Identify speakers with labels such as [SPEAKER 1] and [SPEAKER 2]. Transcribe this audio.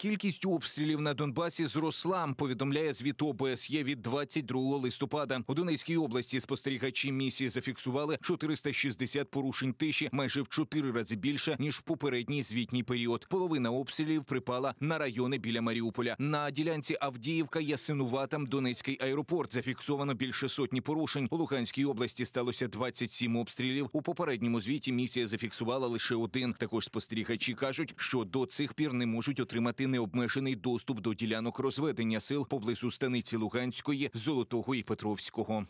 [SPEAKER 1] Кількість обстрілів на Донбасі зросла. Повідомляє звіт ОБСЄ від 22 листопада. У Донецькій області спостерігачі місії зафіксували 460 порушень тиші, майже в чотири рази більше ніж в попередній звітній період. Половина обстрілів припала на райони біля Маріуполя. На ділянці Авдіївка Ясинуватам Донецький аеропорт зафіксовано більше сотні порушень. У Луганській області сталося 27 обстрілів. У попередньому звіті місія зафіксувала лише один. Також спостерігачі кажуть, що до цих пір не можуть отримати необмежений доступ до ділянок розведення сил поблизу станиці Луганської, Золотого і Петровського.